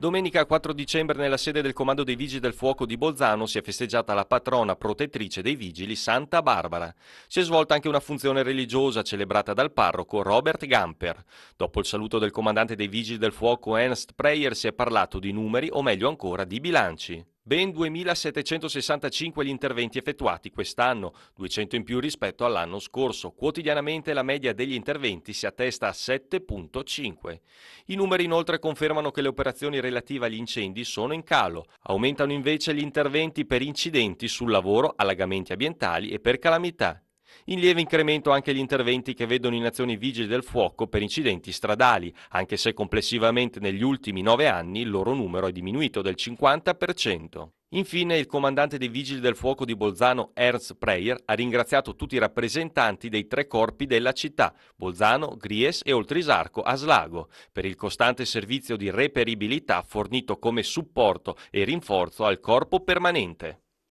Domenica 4 dicembre nella sede del Comando dei Vigili del Fuoco di Bolzano si è festeggiata la patrona protettrice dei vigili Santa Barbara. Si è svolta anche una funzione religiosa celebrata dal parroco Robert Gamper. Dopo il saluto del comandante dei Vigili del Fuoco Ernst Preyer si è parlato di numeri o meglio ancora di bilanci. Ben 2.765 gli interventi effettuati quest'anno, 200 in più rispetto all'anno scorso. Quotidianamente la media degli interventi si attesta a 7.5. I numeri inoltre confermano che le operazioni relative agli incendi sono in calo. Aumentano invece gli interventi per incidenti sul lavoro, allagamenti ambientali e per calamità. In lieve incremento anche gli interventi che vedono in azione i vigili del fuoco per incidenti stradali, anche se complessivamente negli ultimi nove anni il loro numero è diminuito del 50%. Infine il comandante dei Vigili del Fuoco di Bolzano, Ernst Preyer, ha ringraziato tutti i rappresentanti dei tre corpi della città, Bolzano, Gries e Oltrisarco a Slago, per il costante servizio di reperibilità fornito come supporto e rinforzo al corpo permanente.